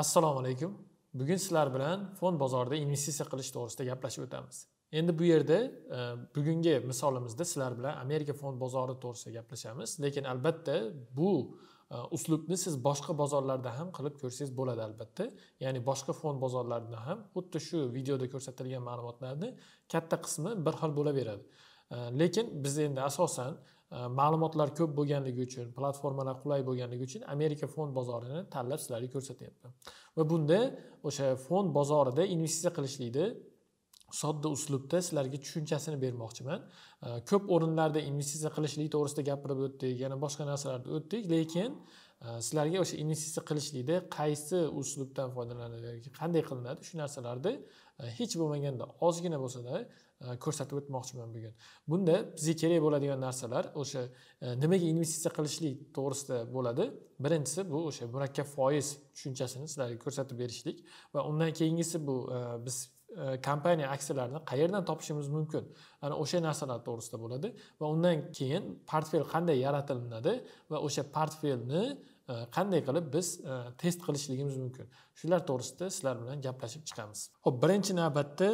assalomu alaykum bugun sizlar bilan fond bozorida investitsiya qilish to'g'risida gaplashib o'tamiz endi bu yerda e, bugungi misolimizda sizlar bilan amerika fond bozori to'g'risida gaplashamiz lekin albatta bu e, uslubni siz boshqa bozorlarda ham qilib ko'rsangiz bo'ladi albatta ya'ni boshqa fond bozorlarida ham xuddi shu videoda ko'rsatilgan ma'lumotlarni katta qismi bir xil bo'laveradi e, lekin biz endi asosan Э, ma'lumotlar ko'p bo'lganligi uchun platformalar qulay bo'lganligi uchun amerika fond bozorini tanlab sizlarga ko'rsatyapman va bunda o'sha fond bozorida investitsiya qilishlikni sodda uslubda sizlarga tushunchasini bermoqchiman ko'p o'rinlarda investitsiya qilishlik to'g'risida gapirib o'tdik yana boshqa narsalarni o'tdik lekin sizlarga o'sha investitsiya qilishlikda qaysi uslubdan foydalanadi yoki qanday qilinadi shu narsalarni e, hech bo'lmaganda ozgina bo'lsada e, ko'rsatib o'tmoqchiman bugun bunda bizga kerak bo'ladigan narsalar o'sha e, nimaga investitsiya qilishlik to'g'risida bo'ladi birinchisi bu o'sha murakkab foiz tushunchasini sizlarga ko'rsatib berishlik va undan keyingisi bu biz kompaniya aksiyalarini qayerdan topishimiz mumkin ana o'sha narsalar to'g'risida bo'ladi va undan keyin portfel qanday yaratilinadi va o'sha portfelni Э, qanday qilib biz э, test qilishligimiz mumkin shular to'g'risida sizlar bilan gaplashib chiqamiz ho'p birinchi navbatda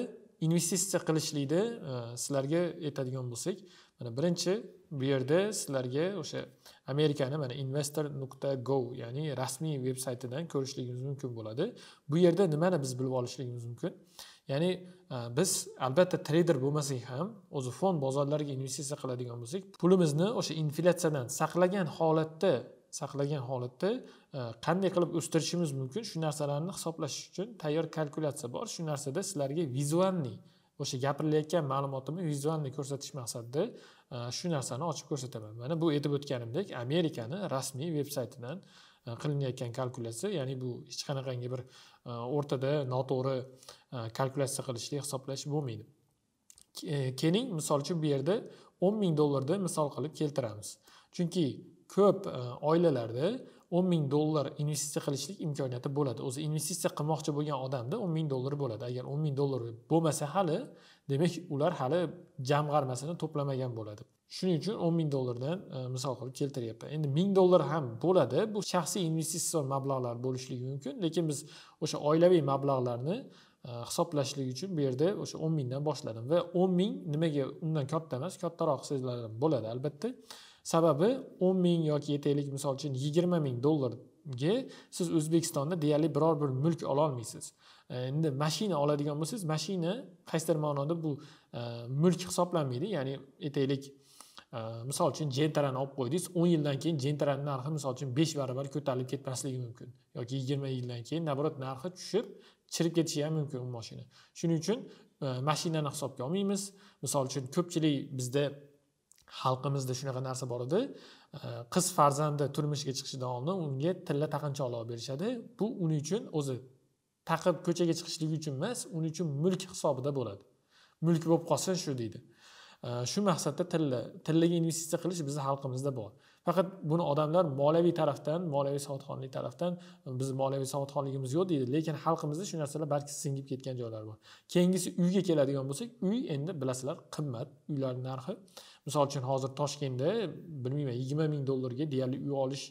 investitsiya qilishlikni e, sizlarga aytadigan bo'lsak mana birinchi bu yerda sizlarga o'sha amerikani mana investor nuqta go ya'ni rasmiy veb saytidan ko'rishligimiz mumkin bo'ladi bu yerda nimani biz bilib olishligimiz mumkin ya'ni e, biz albatta treyder bo'lmasak ham o'zi fond bozorlariga investitsiya qiladigan bo'lsak pulimizni o'sha inflyatsiyadan saqlagan holatda saqlagan holatda e, qanday qilib o'stirishimiz mumkin shu narsalarni hisoblash uchun tayyor kalkulyatsiya bor shu narsada sizlarga vizualniy o'sha gapirilayotgan ma'lumotimni vizualniy ko'rsatish maqsadida e, shu narsani ochib ko'rsataman mana bu aytib o'tganimdek amerikani rasmiy veb saytidan e, qilinayotgan kalkulyatsiya ya'ni bu hech qanaqangi bir o'rtada noto'g'ri kalkulyatsiya qilishlik hisoblash bo'lmaydi keling misol uchun bu yerda o'n ming dollarni misol qilib keltiramiz chunki ko'p e, oilalarda o'n ming dollar investitsiya qilishlik imkoniyati bo'ladi o'zi investitsiya qilmoqchi bo'lgan odamda o'n ming dollar bo'ladi agar o'n ming dollar bo'lmasa hali demak ular hali jamg'armasini to'plamagan bo'ladi shuning uchun o'n ming dollardan e, misol qilib keltiryapman endi ming dollar ham bo'ladi bu shaxsiy investitsion mablag'lar bo'lishligi mumkin lekin biz o'sha oilaviy mablag'larni e, hisoblashlik uchun bu yerda o'sha o'n mingdan boshladim va o'n ming nimaga undan katta emas kattaroq seziladi bo'ladi albatta sababi o'n ming yoki aytaylik misol uchun yigirma ming dollarga siz o'zbekistonda deyarli biror bir mulk ololmaysiz e, endi mashina oladigan bo'lsangiz mashina qaysidir ma'noda bu e, mulk hisoblanmaydi ya'ni aytaylik e, misol uchun jentarani olib qo'ydingiz o'n yildan keyin jentarani narxi misol uchun besh barobar ko'tarilib ketmasligi mumkin yoki yigirma yildan keyin наоборот narxi tushib chirib ketishi ham mumkin u mashina shuning uchun mashinani hisobga olmaymiz misol uchun ko'pchilik bizda xalqimizda shunaqa narsa bor edi qiz farzandi turmushga chiqishidan oldin unga tilla taqinchoq olib berishadi bu uning uchun o'zi taqib ko'chaga chiqishligi uchun emas uning uchun mulk hisobida bo'ladi mulk bo'lib qolsin shu deydi shu maqsadda tilla tillaga investitsiya qilish bizni xalqimizda bor faqat buni odamlar moliyaviy tarafdan moliyaviy savodxonlik tarafdan biz moliyaviy savodxonligimiz yo'q deydi lekin xalqimizda shu narsalar balki singib ketgan joylari bor keyingisi uyga keladigan bo'lsak uy endi bilasizlar qimmat uylarni narxi misol uchun hozir toshkentda bilmayman yigirma ming dollarga deyarli uy olish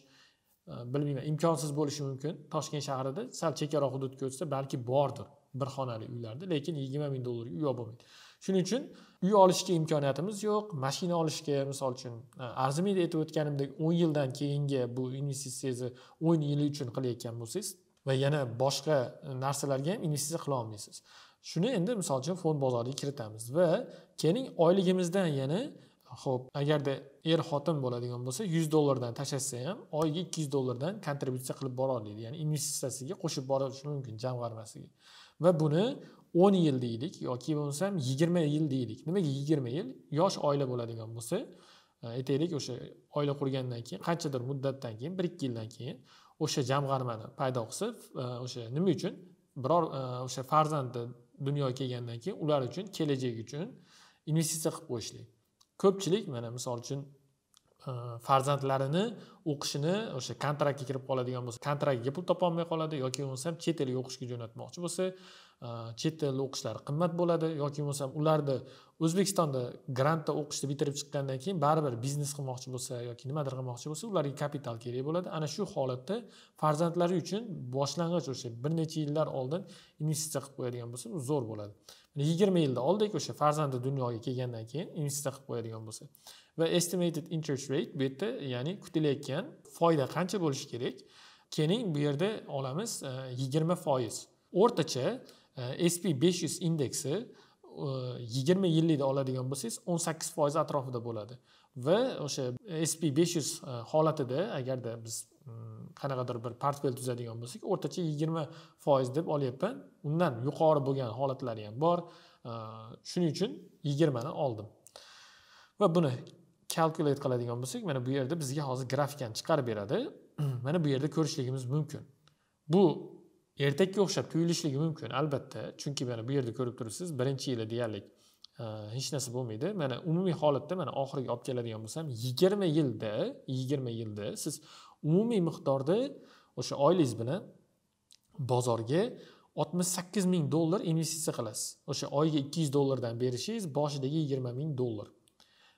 e, bilmayman imkonsiz bo'lishi mumkin toshkent shahrida sal chekkaroq hududga o'tsa balki bordir bir xonali uylarda lekin yigirma ming dollarga uy olib bo'lmaydi shuning uchun uy olishga imkoniyatimiz yo'q mashina olishga misol uchun e, arzimaydi aytib o'tganimdek o'n yildan keyingi bu investitsiyangizni o'n yili uchun qilayotgan bo'lsangiz va yana boshqa narsalarga ham investitsiya qila olmaysiz shuni endi misol uchun fond bozoriga kiritamiz va keling oyligimizdan yana ho'p agarda er xotin bo'ladigan bo'lsa yuz dollardan tashlashsa ham oyiga ikki yuz dollardan kontributsiya qilib oladi ya'ni investitsiyasiga qo'shib borishi mumkin jamg'armasiga va buni o'n yil deylik yoki bo'lmasam yigirma yil deylik nimaga yigirma yil yosh oila bo'ladigan bo'lsa e, aytaylik o'sha oila qurgandan keyin qanchadir muddatdan keyin bir ikki yildan keyin o'sha jamg'armani paydo qilsa e, o'sha nima uchun biror e, o'sha farzandi dunyoga kelgandan keyin ular uchun kelajak uchun investitsiya qilib qo'yishlik ko'pchilik mana misol uchun Э, farzandlarini o'qishini o'sha kontraktga kirib qoladigan bo'lsa kontraktga pul topolmay qoladi yoki bo'lmasam chet elga o'qishga jo'natmoqchi bo'lsa e, chet elda o'qishlari qimmat bo'ladi yoki bo'lmasam ularni o'zbekistonda grantda o'qishni bitirib chiqqandan keyin baribir biznes qilmoqchi bo'lsa yoki nimadir qilmoqchi bo'lsa ularga kapital kerak bo'ladi ana shu holatda farzandlari uchun boshlang'ich o'sha bir necha yillar oldin investitsiya qilib qo'yadigan bo'lsa zo'r bo'ladi yigirma yilda oldik o'sha farzandi dunyoga kelgandan keyin investitsiya qilib qo'yadigan bo'lsa va estimated interest rate bu yerda ya'ni kutilayotgan foyda qancha bo'lishi kerak keling bu yerda olamiz e, yigirma foiz o'rtacha e, sp besh yuz indeksi e, yigirma yillikda oladigan bo'lsangiz o'n sakkiz foiz atrofida bo'ladi va o'sha sp besh yuz holatida agarda biz mm, qanaqadir bir portfel tuzadigan bo'lsak o'rtacha yigirma foiz deb olyapman undan yuqori bo'lgan holatlari ham bor shuning uchun yigirmani oldim va buni calculate qiladigan bo'lsak mana bu yerda bizga hozir grafikani chiqarib beradi mana bu yerda ko'rishligimiz mumkin bu ertakka o'xshab tuyulishligi mumkin albatta chunki mana bu yerda ko'rib turibsiz birinchi yili deyarli e, hech narsa bo'lmaydi mana umumiy holatda mana oxiriga olib keladigan bo'lsam yigirma yilda yigirma yilda siz umumiy miqdorda o'sha oilangiz bilan bozorga oltmish sakkiz ming dollar investitsiya qilasiz o'sha oyiga ikki yuz dollardan berishingiz boshidagi yigirma ming dollar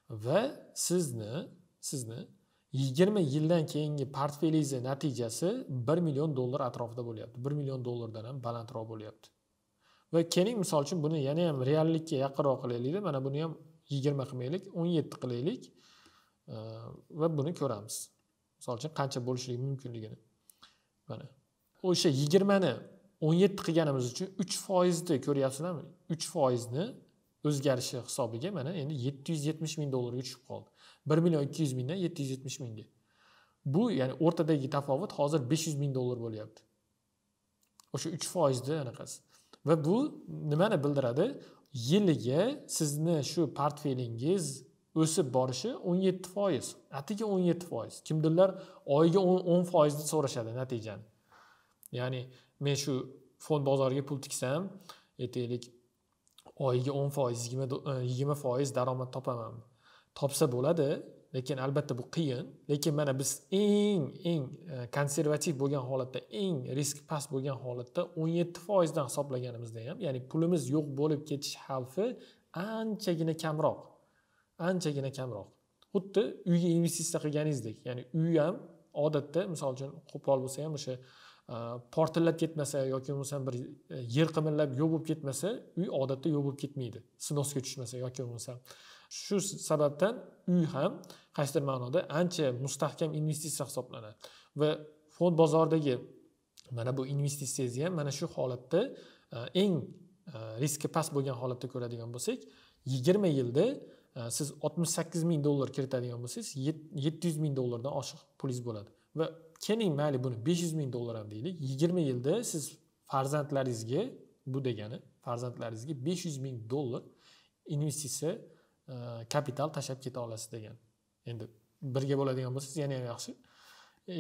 va sizni sizni yigirma yildan keyingi portfelingizni natijasi bir million dollar atrofida bo'lyapti bir million dollardan ham balandroq bo'lyapti va keling misol uchun buni yana ham reallikka yaqinroq qilaylikda mana buni ham yigirma qilmaylik o'n yetti qilaylik e, va buni ko'ramiz misol uchun qancha bo'lishligi mumkinligini mana o'sha yigirmani o'n yetti qilganimiz uchun uch foizni ko'ryapsizlarmi uch foizni o'zgarishi hisobiga mana endi yetti yuz yetmish ming dollarga tushib qoldi bir million ikki yuz mingdan yetti yuz yetmish mingga bu ya'ni o'rtadagi tafovut hozir besh yuz ming dollar bo'lyapti o'sha uch foizni anaqasi va bu nimani bildiradi yiliga sizni shu portfelingiz o'sib borishi o'n yetti foiz atigi o'n yetti foiz kimdirlar oyiga o'n foizni so'rashadi natijani ya'ni men shu fond bozoriga pul tiksam aytaylik oyiga o'n foiz e, yigirma foiz daromad topaman topsa bo'ladi lekin albatta bu qiyin lekin mana biz eng eng e, konservativ bo'lgan holatda eng risk past bo'lgan holatda o'n yetti foizdan hisoblaganimizda ham ya'ni pulimiz yo'q bo'lib ketish xavfi anchagina kamroq anchagina kamroq xuddi uyga investitsiya qilganingizdek ya'ni uy ham odatda misol uchun qo'pol bo'lsa ham o'sha Э, portillab ketmasa yoki bo'lmasam bir e, yer qimirlab yo'q bo'lib ketmasa uy odatda yo'q bo'lib ketmaydi snosga tushmasa yoki bo'lmasam shu sababdan uy ham qaysidir ma'noda ancha mustahkam investitsiya hisoblanadi va fond bozoridagi mana bu investitsiyangizni ham mana shu holatda e, eng e, riski past bo'lgan holatda ko'radigan bo'lsak yigirma yilda siz oltmish sakkiz ming dollar kiritadigan bo'lsangiz yetti yuz ming dollardan oshiq pulingiz bo'ladi va keling mayli buni besh yuz ming dollar ham deylik yigirma yilda siz farzandlaringizga bu degani farzandlaringizga besh yuz ming dollar investitsiya e, kapital tashlab keta olasiz degan endi birga bo'ladigan bo'lsangiz yana ham yaxshi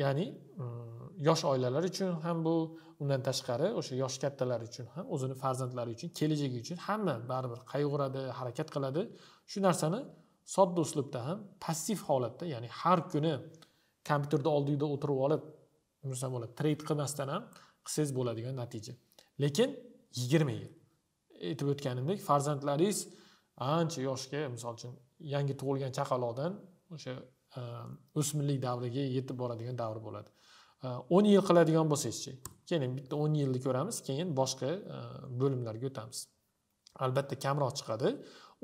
ya'ni e, yosh oilalar uchun ham bu undan tashqari o'sha yosh kattalar uchun ham o'zini farzandlari uchun kelajagi uchun hamma baribir qayg'uradi harakat qiladi shu narsani sodda uslubda ham passiv holatda ya'ni har kuni kompyuterni oldingda o'tirib olib yursa bo'ladi treyd qilmasdan ham qilsangiz bo'ladigan natija lekin yigirma yil aytib o'tganimdek farzandlaringiz ancha yoshga misol uchun yangi tug'ilgan chaqaloqdan o'sha e, o'smirlik davriga yetib boradigan davr bo'ladi e, o'n yil qiladigan bo'lsangizchi keyin bitta o'n yilni ko'ramiz keyin boshqa e, bo'limlarga o'tamiz albatta kamroq chiqadi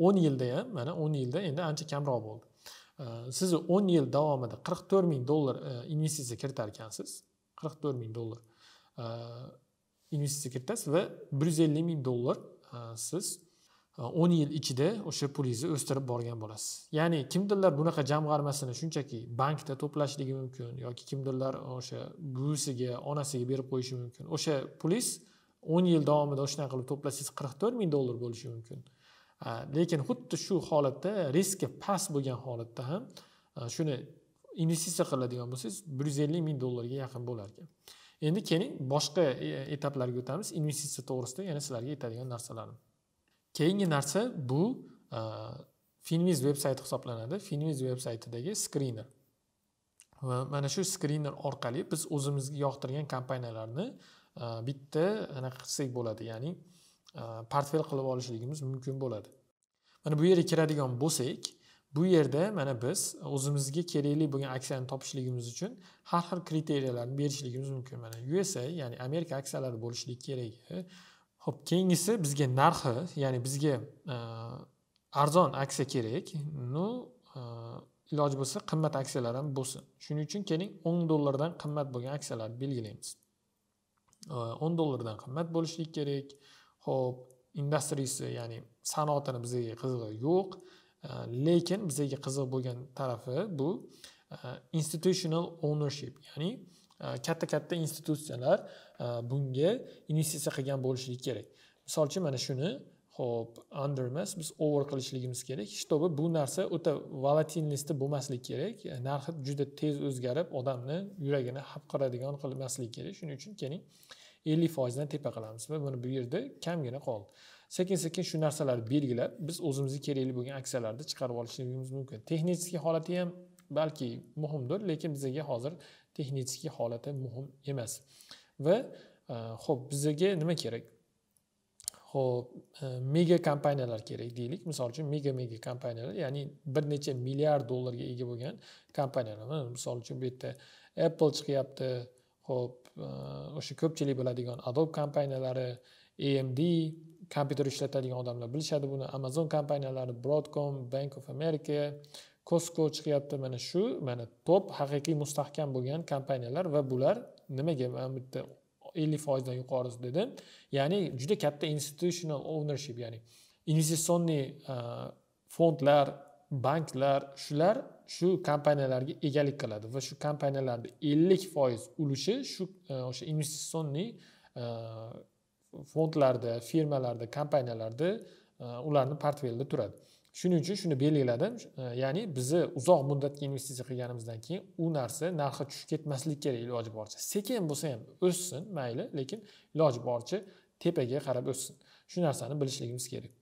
o'n yilda ham mana o'n yilda endi ancha kamroq bo'ldi siz o'n yil davomida qirq to'rt ming dollar e, investitsiya kiritar ekansiz qirq to'rt ming dollar e, investitsiya kiritasiz va bir yuz ellik ming dollar e, siz o'n yil ichida o'sha pulingizni o'stirib borgan bo'lasiz ya'ni kimdirlar bunaqa jamg'armasini shunchaki bankda to'plashligi mumkin yoki kimdirlar o'sha buvisiga onasiga berib qo'yishi mumkin o'sha pulingiz o'n yil davomida shunaqa qilib to'plasangiz qirq to'rt ming dollar bo'lishi mumkin lekin xuddi shu holatda riski past bo'lgan holatda ham shuni investitsiya qiladigan bo'lsangiz bir yuz ellik ming dollarga yaqin bo'lar ekan endi keling boshqa e, etaplarga o'tamiz investitsiya to'g'risida yana sizlarga aytadigan narsalarim keyingi narsa bu finviz veb sayti hisoblanadi finviz veb saytidagi skriner va mana shu skriner orqali biz o'zimizga yoqtirgan kompaniyalarni bitta anaqa qilsak bo'ladi ya'ni E, portfel qilib olishligimiz mumkin bo'ladi mana bu yerga kiradigan bo'lsak bu yerda mana biz o'zimizga kerakli bo'lgan aksiyani topishligimiz uchun har xil kriteriyalarni berishligimiz mumkin mana usa ya'ni amerika aksiyalari bo'lishligi kerak ho'p keyingisi bizga narxi ya'ni bizga e, arzon aksiya kerak ну e, iloji bo'lsa qimmat aksiyalar ham bo'lsin shuning uchun keling o'n dollardan qimmat bo'lgan aksiyalarni belgilaymiz o'n dollardan qimmat bo'lishligi kerak ho'p industriyasi ya'ni sanoatini bizga qizig'i yo'q lekin bizga qiziq bo'lgan tarafi bu e, institutional ownership ya'ni e, katta katta institutsiyalar e, bunga investitsiya qilgan bo'lishligi kerak misol uchun mana shuni ho'p under emas biz over qilishligimiz kerak чтобы bu narsa o'ta volatilnosti bo'lmasligi kerak narxi juda tez o'zgarib odamni yuragini qiladigan qilmasligi kerak shuning uchun keling ellik foizdan tepa qilamiz va buni bu yerda kamgina qoldi sekin sekin shu narsalarni belgilab biz o'zimizga kerakli bo'lgan aksiyalarni chiqarib olishligimiz mumkin texnический holati ham balki muhimdir lekin bizaga hozir texnический holati muhim emas va ho'p e, bizaga nima kerak ho'p e, mega kompaniyalar kerak deylik misol uchun mega mega kompaniyalar ya'ni bir necha milliard dollarga ega bo'lgan kompaniyalar misol uchun bu yerda apple chiqyapti ho'p o'sha ko'pchilik biladigan adobe kompaniyalari amd kompyuter ishlatadigan odamlar bilishadi buni amazon kompaniyalari broadcom bank of america costco chiqyapti mana shu mana top haqiqiy mustahkam bo'lgan kompaniyalar va bular nimaga man bitta ellik foizdan yuqorisi dedim ya'ni juda katta institutional ownership ya'ni investitsionniy fondlar banklar shular shu kompaniyalarga egalik qiladi va shu kompaniyalarni ellik foiz ulushi shu e, o'sha investitsionniy e, fondlarda firmalarda kompaniyalarda e, ularni portfelida turadi shuning uchun shuni belgiladim ya'ni bizni uzoq muddatga investitsiya qilganimizdan keyin u narsa narxi tushib ketmasligi kerak iloji boricha sekin bo'lsa ham o'ssin mayli lekin iloji boricha tepaga qarab o'ssin shu narsani bilishligimiz kerak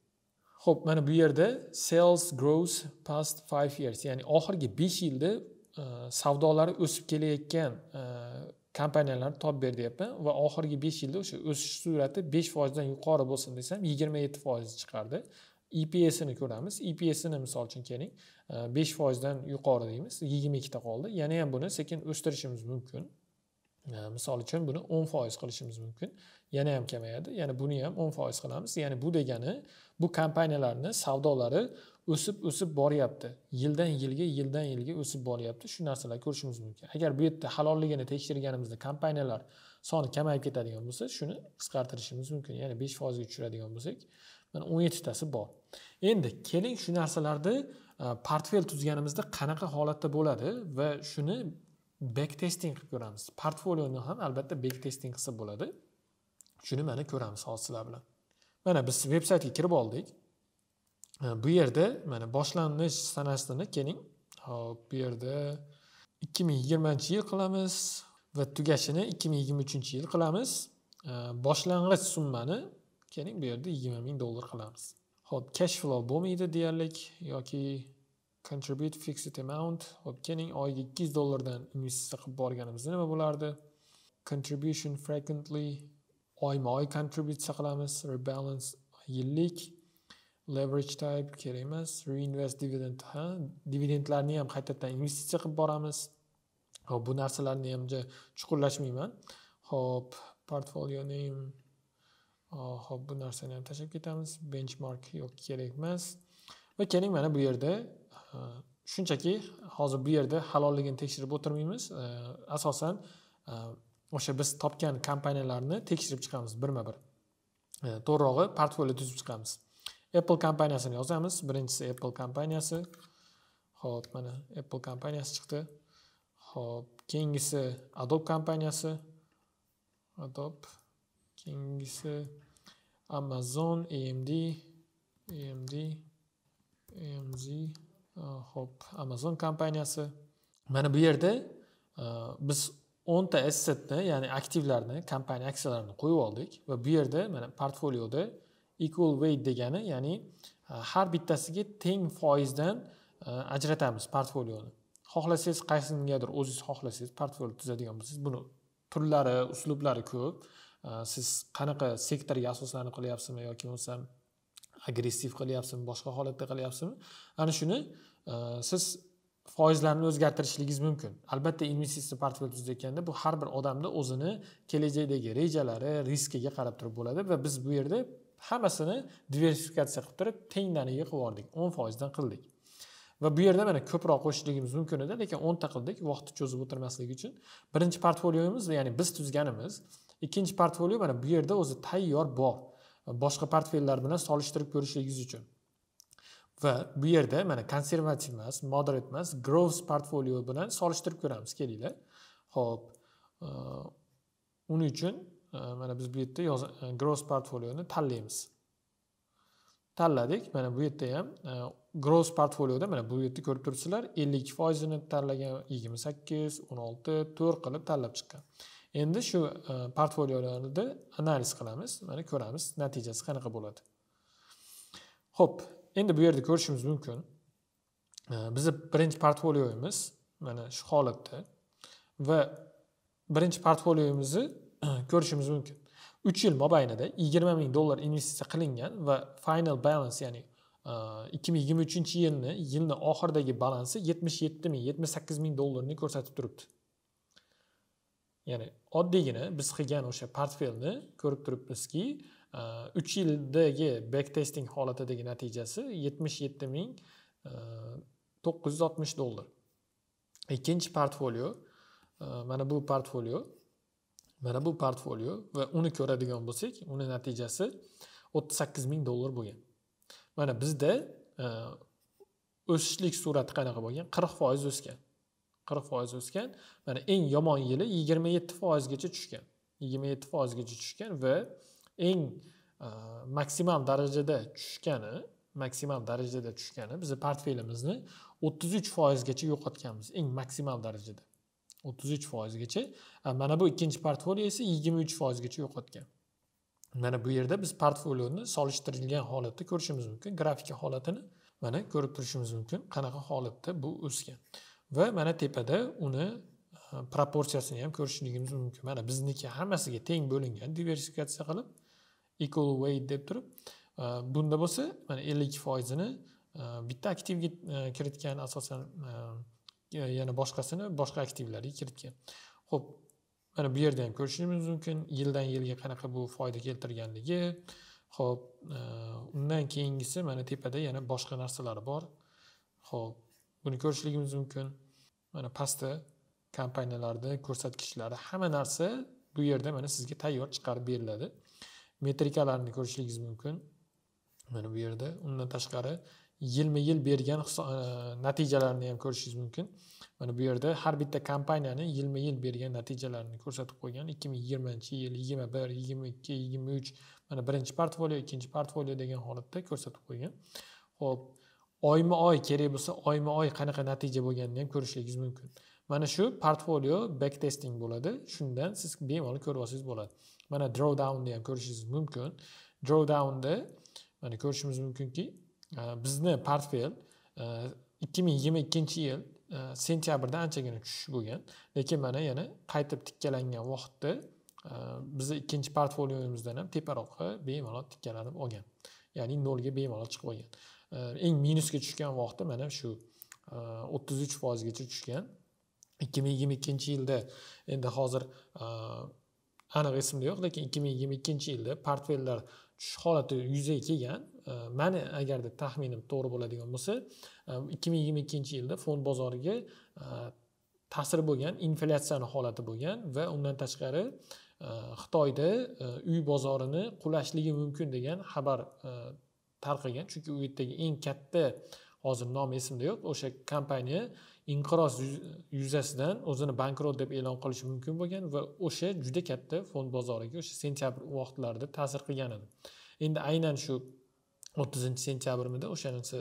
ho'p mana bu yerda sales grows past five years ya'ni oxirgi besh yilda e, savdolari o'sib kelayotgan e, kompaniyalarni topib ber deyapman va oxirgi besh yilda o'sha o'sish sur'ati besh foizdan yuqori bo'lsin desam yigirma yetti foiz chiqardi epsini ko'ramiz epsini misol uchun keling e, besh foizdan yuqori deymiz yigirma ikkita qoldi yana ham buni sekin o'stirishimiz mumkin misol uchun buni o'n foiz qilishimiz mumkin yana ham kamayadi ya'ni buni ham o'n foiz qilamiz ya'ni bu degani bu kompaniyalarni savdolari o'sib o'sib boryapti yildan yilga yildan yilga o'sib boryapti shu narsalarni ko'rishimiz mumkin agar bu yerda halolligini tekshirganimizda kompaniyalar soni kamayib ketadigan bo'lsa shuni qisqartirishimiz mumkin ya'ni besh foizga tushiradigan bo'lsak mana o'n yettitasi bor endi keling shu narsalarni e, portfel tuzganimizda qanaqa holatda bo'ladi va shuni back testing qilib ko'ramiz portfolioni ham albatta back testing qilsa bo'ladi shuni mana ko'ramiz hozir sizlar bilan mana biz veb saytga kirib oldik bu yerda mana boshlanish sanasini keling hop bu yerda ikki ming yigirmanchi yil qilamiz va tugashini ikki ming yigirma uchinchi yil qilamiz boshlang'ich summani keling bu yerda yigirma ming dollar qilamiz ho'p cash flow bo'lmaydi deyarlik yoki contribute fixed amount o'pkeling oyiga ikki yuz dollardan investitsiya qilib borganimizda nima bo'lardi contribution frequently oyma oy kontributsiya qilamiz rebalance yillik leverage type kerak emas reinvest dividend ha dividendlarni ham qaytadan investitsiya qilib boramiz ho'p bu narsalarni ham chuqurlashmayman ho'p portfolio name ho'p bu narsani ham tashlab ketamiz benchmark yo'q kerak emas va keling mana bu yerda shunchaki hozir bu yerda halolligini tekshirib o'tirmaymiz asosan e, o'sha biz topgan kompaniyalarni tekshirib chiqamiz birma bir to'g'rirog'i portfolio tuzib chiqamiz apple kompaniyasini yozamiz birinchisi apple kompaniyasi ho'p mana apple kompaniyasi chiqdi ho'p keyingisi adobe kompaniyasi adobe keyingisi amazon amd amd amz ho'p amazon kompaniyasi mana bu yerda biz o'nta assetni ya'ni aktivlarni kompaniya aksiyalarini qo'yib oldik va bu yerda mana portfolioda equal weight degani ya'ni har bittasiga teng foizdan ajratamiz portfolioni xohlasangiz qaysingadir o'zingiz xohlasangiz portfolio tuzadigan bo'lsangiz buni turlari uslublari ko'p siz qanaqa sektorga asoslanib qilyapsizmi yoki bo'lmasam agressiv qilyapsizmi boshqa holatda qilyapsizmi ana shuni e, siz foizlarni o'zgartirishingiz mumkin albatta investitsiya portfel tuzayotganda bu har bir odamni o'zini kelajakdagi rejalari riskiga qarab turib bo'ladi va biz bu yerda hammasini diversifikatsiya qilib turib tengnaniga qilib yubordik o'n foizdan qildik va bu yerda mana ko'proq qo'shishligimiz mumkin edi lekin o'nta qildik vaqtni cho'zib o'tirmaslik uchun birinchi portfoliomiz ya'ni biz tuzganimiz ikkinchi portfolio mana bu yerda o'zi tayyor bor boshqa portfellar bilan solishtirib ko'rishingiz uchun va bu yerda mana konservativ emas moderat emas growth portfolio bilan solishtirib ko'ramiz kelinglar ho'p e, uning uchun e, mana biz bu yerda e, growth portfolioni tanlaymiz tanladik mana bu yerda ham growth portfolioda mana bu yerda ko'rib turibsizlar ellik foizini tanlagan yigirma sakkiz o'n olti to'rt qilib tanlab chiqqan endi shu e, portfoliolarni analiz qilamiz mana ko'ramiz natijasi qanaqa bo'ladi ho'p endi bu yerda ko'rishimiz mumkin e, bizni birinchi portfolioyimiz mana shu holatda va birinchi portfolioyimizni e, ko'rishimiz mumkin uch yil mobaynida yigirma ming dollar investitsiya qilingan va final balance ya'ni ikki ming yigirma uchinchi yilni yilni oxiridagi balansi yetmish yetti ming yetmish sakkiz ming dollarni ko'rsatib turibdi ya'ni oddiygina biz qilgan o'sha portfelni ko'rib turibmizki e, uch yildagi back testing holatidagi natijasi yetmish yetti ming e, to'qqiz yuz oltmish dollar ikkinchi portfolio e, mana bu portfolio mana bu portfolio va uni ko'radigan bo'lsak uni natijasi o'ttiz sakkiz ming dollar bo'lgan mana bizda o'sishlik sur'ati qanaqa bo'lgan qirq foiz o'sgan qirq foiz o'sgan mana eng yomon yili yigirma yetti foizgacha tushgan yigirma yetti foizgacha tushgan va eng e, maksimal darajada tushgani maksimal darajada tushgani bizni portfelimizni o'ttiz uch foizgacha yo'qotganmiz eng maksimal darajada o'ttiz uch foizgacha e, mana bu ikkinchi portfolio esa yigirma uch foizgacha yo'qotgan mana bu yerda biz portfolioni solishtirilgan holatda ko'rishimiz mumkin grafika holatini mana ko'rib turishimiz mumkin qanaqa holatda bu o'sgan va mana tepada uni e, proporsiyasini ham ko'rishligimiz mumkin mana bizniki hammasiga teng bo'lingan diversifikatsiya qilib equal weight deb turib e, bunda bo'lsa mana ellik foizini e, bitta aktivga kiritgan asosan yana boshqasini boshqa aktivlarga kiritgan ho'p mana bu yerda ham ko'rishimiz mumkin yildan yilga qanaqa bu foyda keltirganligi ho'p undan keyingisi mana tepada yana boshqa narsalar bor ho'p buni ko'rishligimiz mumkin mana pastda kompaniyalarni ko'rsatkichlari hamma narsa bu yerda mana sizga tayyor chiqarib beriladi metrikalarni ko'rishingiz mumkin mana bu yerda undan tashqari yilma yil bergan e, natijalarni ham ko'rishingiz mumkin mana bu yerda har bitta kompaniyani yilma yil bergan natijalarini ko'rsatib qo'ygan ikki ming yigirmanchi yil yigirma bir yigirma ikki yigirma uch mana birinchi portfolio ikkinchi portfolio degan holatda ko'rsatib qo'ygan ho'p oyma oy kerak bo'lsa oyma oy qanaqa natija bo'lganini ham ko'rishingiz mumkin mana shu portfolio back testing bo'ladi shundan siz bemalol ko'rib olsangiz bo'ladi mana drawdownni ham ko'rishingiz mumkin drawdownda mana ko'rishimiz mumkinki e, bizni portfel e, ikki ming yigirma ikkinchi yil e, sentyabrda anchagina tushish bo'lgan lekin mana yana qaytib tikkalangan vaqtda bizni ikkinchi portfolioimizdan ham teparoqqa bemalol tikkalanib olgan ya'ni nolga bemalol chiqib olgan eng minusga tushgan vaqti mana shu e, o'ttiz uch foizgacha tushgan ikki ming yigirma ikkinchi yilda endi hozir e, aniq esimda yo'q lekin ikki ming yigirma ikkinchi yilda portfellar tushish holati yuzaga kelgan e, mani agarda taxminim to'g'ri bo'ladigan bo'lsa ikki ming yigirma ikkinchi yilda fond bozoriga ta'sir bo'lgan inflyatsiyani holati bo'lgan va undan tashqari xitoyda uy bozorini qulashligi mumkin degan xabar tarqagan chunki u yerdagi eng katta hozir nomi esimda yo'q o'sha kompaniya inqiroz yuzasidan o'zini bankrot deb e'lon qilishi mumkin bo'lgan va o'sha juda katta fond bozoriga o'sha sentyabr vaqtlarida ta'sir qilgan edi endi aynan shu o'ttizinchi sentyabrmida o'shanisi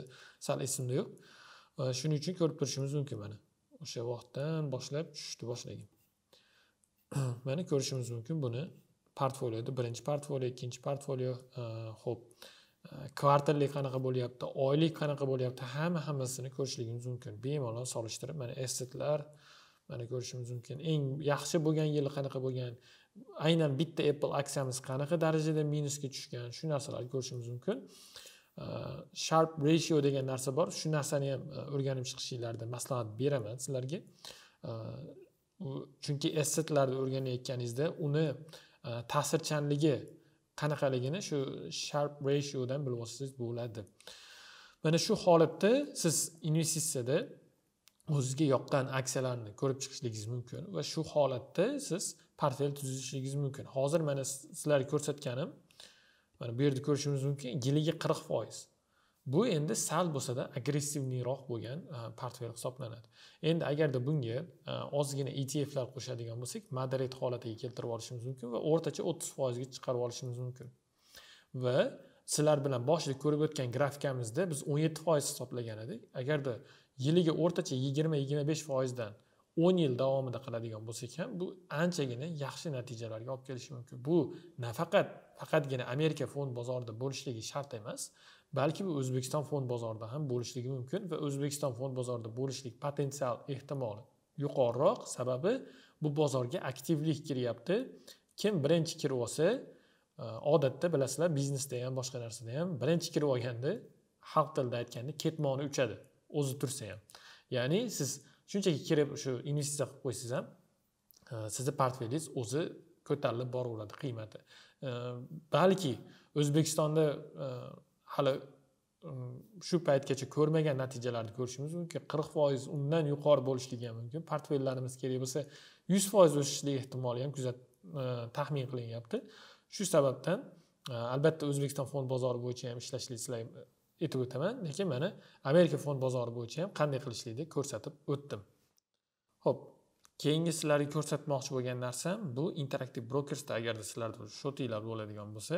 sal esimda yo'q shuning uchun ko'rib turishimiz mumkin mana o'sha vaqtdan boshlab tushishni boshlagan mana ko'rishimiz mumkin buni portfolioda birinchi portfolio ikkinchi portfolio ho'p kvartallik qanaqa bo'lyapti oylik qanaqa bo'lyapti hamma hammasini ko'rishligimiz mumkin bemalol solishtirib mana assetlar mana ko'rishimiz mumkin eng yaxshi bo'lgan yili qanaqa bo'lgan aynan bitta apple aksiyamiz qanaqa darajada minusga tushgan shu narsalarni ko'rishimiz mumkin sharp ratio degan narsa bor shu narsani ham e, o'rganib chiqishinglarni maslahat beraman sizlarga chunki assetlarni o'rganayotganingizda uni e, ta'sirchanligi qanaqaligini shu sharp ratiodan bilib olsangiz bo'ladi mana shu holatda siz investitsiyada o'zizga yoqqan aksiyalarni ko'rib chiqishligingiz mumkin va shu holatda siz portfel tuzishingiz mumkin hozir mana sizlarga ko'rsatganim mana bu yerda ko'rishimiz mumkin yiliga qirq foiz bu endi sal bo'lsada agressivniroq bo'lgan e, portfel hisoblanadi endi agarda bunga e, ozgina etflar qo'shadigan bo'lsak moderate holatiga keltirib olishimiz mumkin va o'rtacha o'ttiz foizga chiqarib olishimiz mumkin va sizlar bilan boshida ko'rib o'tgan grafikamizda biz o'n yetti foiz hisoblagan edik agarda yiliga o'rtacha yigirma yigirma besh foizdan o'n yil davomida qiladigan bo'lsak ham bu anchagina yaxshi natijalarga olib kelishi mumkin bu nafaqat faqatgina amerika fond bozorida bo'lishligi shart emas balki bu o'zbekiston fond bozorida ham bo'lishligi mumkin va o'zbekiston fond bozorida bo'lishlik potensial ehtimoli yuqoriroq sababi bu bozorga aktivlik kiryapti kim birinchi kirib olsa odatda bilasizlar biznesda ham boshqa narsada ham birinchi kirib olganda xalq tilida aytganda ketmoni uchadi o'zi tursa ham ya'ni siz shunchaki kirib shu investitsiya qilib qo'ysangiz ham sizni portfelingiz o'zi ko'tarilib boraveradi qiymati balki o'zbekistonda hali um, shu paytgacha ko'rmagan natijalarni ko'rishimiz mumkin qirq foiz undan yuqori bo'lishligi ham mumkin portfellarimiz kerak bo'lsa yuz foiz o'sishlik ehtimoli ham kuzat uh, taxmin qilinyapti shu sababdan uh, albatta o'zbekiston fond bozori bo'yicha ham ishlashni aytib uh, o'taman lekin mana amerika fond bozori bo'yicha ham qanday qilishlikni ko'rsatib o'tdim ho'p keyingi sizlarga ko'rsatmoqchi bo'lgan narsam bu interaktiv brokersda agarda sizlarda shotinglar bo'ladigan bo'lsa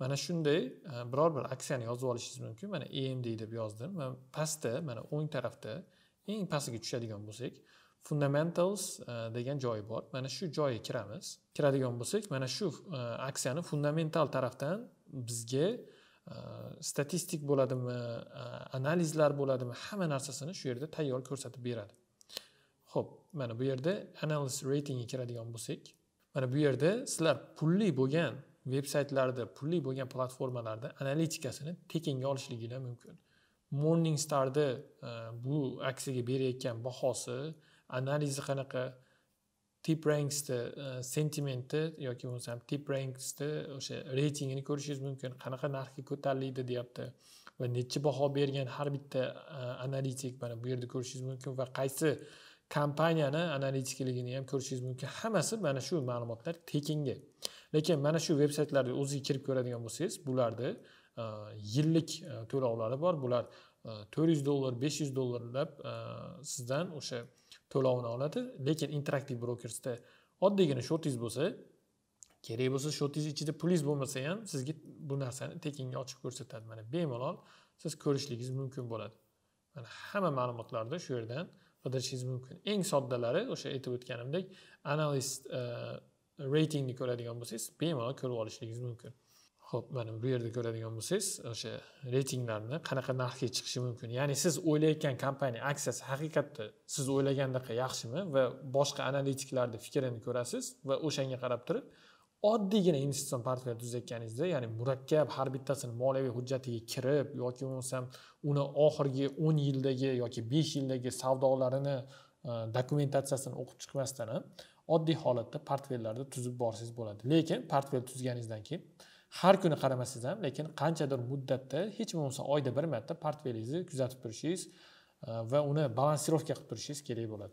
mana shunday e, biror bir aksiyani yozib olishingiz mumkin mana emd deb yozdim va pastda mana o'ng tarafda eng pastiga tushadigan bo'lsak fundamentals e, degan joyi bor mana shu joyga kiramiz kiradigan bo'lsak mana shu e, aksiyani fundamental tarafdan bizga statistik bo'ladimi analizlar bo'ladimi hamma narsasini shu yerda tayyor ko'rsatib beradi ho'p mana bu yerda analyst ratingga kiradigan bo'lsak mana bu yerda sizlar pulli bo'lgan veb saytlarda pulli bo'lgan platformalarda analitikasini tekinga olishliginglar mumkin morningstarni e, bu aksiyaga berayotgan bahosi analizi qanaqa tip ranksni e, sentimenti yoki bo'lmasam tip ranksni o'sha reytingini ko'rishingiz mumkin qanaqa narxga ko'tarildi deyapti va necha baho bergan har bitta e, analitik mana bu yerda ko'rishingiz mumkin va qaysi kompaniyani analitikligini ham ko'rishingiz mumkin hammasi mana shu ma'lumotlar tekinga lekin mana shu veb saytlarga o'zingiz kirib ko'radigan bo'lsangiz bularni e, yillik e, to'lovlari bor bular e, to'rt yuz dollar besh yuz dollarlab sizdan o'sha to'lovni oladi lekin interaktiv brokersda oddiygina shotingiz bo'lsa kerak bo'lsa shotingiz ichida pulingiz bo'lmasa ham sizga bu narsani tekinga ochib ko'rsatadi mana bemalol siz ko'rishligingiz mumkin bo'ladi mana hamma ma'lumotlarni shu yerdan qidirishingiz mumkin eng soddalari o'sha aytib o'tganimdek analist e, reytingni ko'radigan bo'lsangiz bemalol ko'rib olishingiz mumkin ho'p mana bu yerda ko'radigan bo'lsangiz o'sha reytinglarni qanaqa narxga chiqishi mumkin ya'ni siz o'ylayotgan kompaniya aksiyasi haqiqatda siz o'ylagandaqa yaxshimi va boshqa analitiklarni fikrini ko'rasiz va o'shanga qarab turib oddiygina investitsion portfel tuzayotganingizda ya'ni murakkab har bittasini moliyaviy hujjatiga kirib yoki bo'lmasam uni oxirgi o'n yildagi yoki besh yildagi savdolarini e, dokumentatsiyasini o'qib chiqmasdan ham oddiy holatda portfellarni tuzib borsangiz bo'ladi lekin portfel tuzganingizdan keyin har kuni qaramasangiz ham lekin qanchadir muddatda hech bo'lmasa oyda bir marta portfelingizni kuzatib turishingiz e, va uni balansirovka qilib turishingiz kerak bo'ladi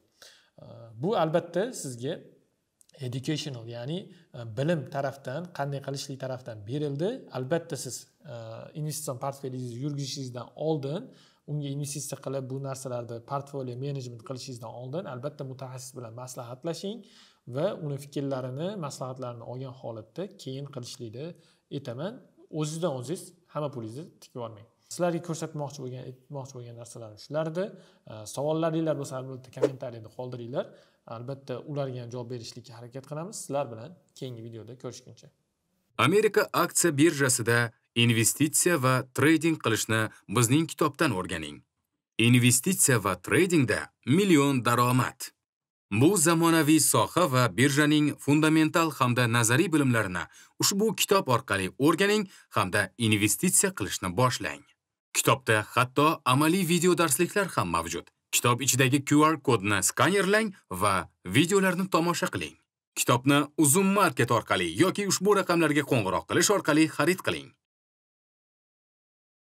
e, bu albatta sizga educational ya'ni e, bilim tarafdan qanday qilishlik tarafdan berildi albatta siz e, investitsion portfelingizni yurgizishingizdan oldin unga investitsiya qilib bu narsalarni portfolio menejment qilishingizdan oldin albatta mutaxassis bilan maslahatlashing va uni fikrlarini maslahatlarini olgan holatda keyin qilishlikni aytaman o'zizdan o'ziz hamma pulingizni tikib yubormang sizlarga ko'rsatmoqchi bo'lgan aytmoqchi bo'lgan narsalarim edi savollaringlar bo'lsa albatta kommentariyada qoldiringlar albatta ularga ham javob berishlikka harakat qilamiz sizlar bilan keyingi videoda ko'rishguncha amerika aksiya birjasida investitsiya va treyding qilishni bizning kitobdan o'rganing investitsiya va treydingda million daromad Bu zamonaviy soha va birjaning fundamental hamda nazariy bilimlarini ushbu kitob orqali o'rganing hamda investitsiya qilishni boshlang. Kitobda hatto amaliy video darsliklar ham mavjud. Kitob ichidagi QR kodni skanerlang va videolarni tomosha qiling. Kitobni Uzum Market orqali yoki ushbu raqamlarga qo'ng'iroq qilish orqali xarid qiling.